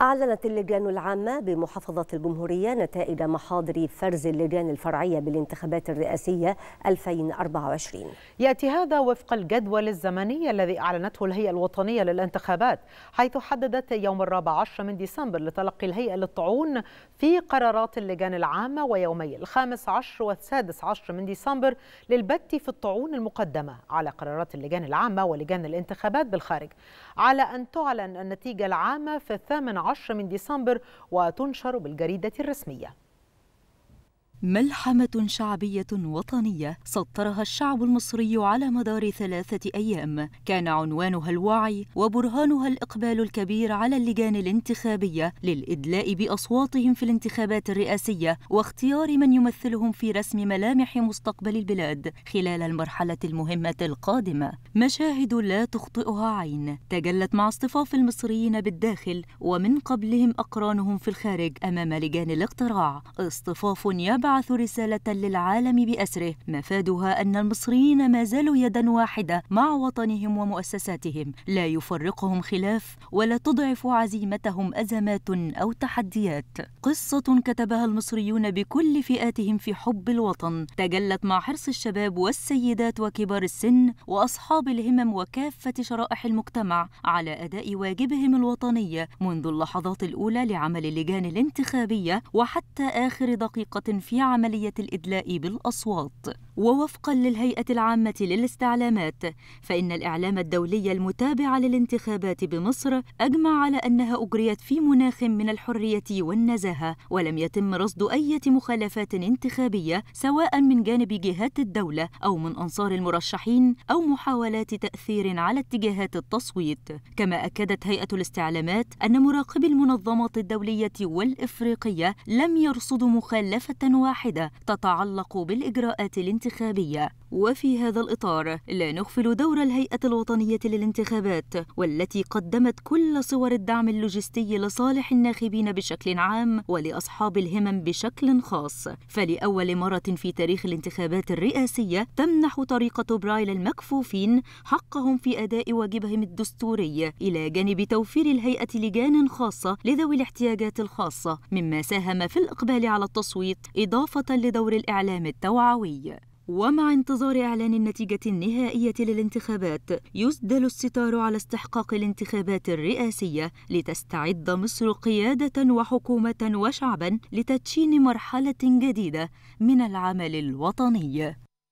أعلنت اللجان العامة بمحافظة الجمهورية نتائج محاضر فرز اللجان الفرعية بالانتخابات الرئاسية 2024 يأتي هذا وفق الجدول الزمني الذي أعلنته الهيئة الوطنية للانتخابات حيث حددت يوم الرابع عشر من ديسمبر لتلقي الهيئة للطعون في قرارات اللجان العامة ويومي الخامس عشر والسادس عشر من ديسمبر للبت في الطعون المقدمة على قرارات اللجان العامة ولجان الانتخابات بالخارج على أن تعلن النتيجة العامة في الثامن 10 من ديسمبر وتنشر بالجريدة الرسمية ملحمة شعبية وطنية سطرها الشعب المصري على مدار ثلاثة أيام، كان عنوانها الوعي وبرهانها الإقبال الكبير على اللجان الانتخابية للإدلاء بأصواتهم في الانتخابات الرئاسية واختيار من يمثلهم في رسم ملامح مستقبل البلاد خلال المرحلة المهمة القادمة. مشاهد لا تخطئها عين تجلت مع اصطفاف المصريين بالداخل ومن قبلهم أقرانهم في الخارج أمام لجان الاقتراع، اصطفاف يبع يبعث رسالة للعالم بأسره مفادها أن المصريين ما زالوا يدا واحدة مع وطنهم ومؤسساتهم لا يفرقهم خلاف ولا تضعف عزيمتهم أزمات أو تحديات قصة كتبها المصريون بكل فئاتهم في حب الوطن تجلت مع حرص الشباب والسيدات وكبار السن وأصحاب الهمم وكافة شرائح المجتمع على أداء واجبهم الوطني منذ اللحظات الأولى لعمل اللجان الانتخابية وحتى آخر دقيقة في عملية الإدلاء بالأصوات ووفقا للهيئة العامة للاستعلامات فإن الإعلام الدولي المتابع للانتخابات بمصر أجمع على أنها أجريت في مناخ من الحرية والنزاهة ولم يتم رصد أي مخالفات انتخابية سواء من جانب جهات الدولة أو من أنصار المرشحين أو محاولات تأثير على اتجاهات التصويت كما أكدت هيئة الاستعلامات أن مراقبي المنظمات الدولية والإفريقية لم يرصدوا مخالفة واحدة تتعلق بالإجراءات الانتخابية وفي هذا الإطار لا نغفل دور الهيئة الوطنية للانتخابات والتي قدمت كل صور الدعم اللوجستي لصالح الناخبين بشكل عام ولأصحاب الهمم بشكل خاص فلأول مرة في تاريخ الانتخابات الرئاسية تمنح طريقة برايل المكفوفين حقهم في أداء واجبهم الدستوري إلى جانب توفير الهيئة لجان خاصة لذوي الاحتياجات الخاصة مما ساهم في الإقبال على التصويت إضافة إضافة لدور الإعلام التوعوي ومع انتظار إعلان النتيجة النهائية للانتخابات يسدل الستار على استحقاق الانتخابات الرئاسية لتستعد مصر قيادة وحكومة وشعبا لتدشين مرحلة جديدة من العمل الوطني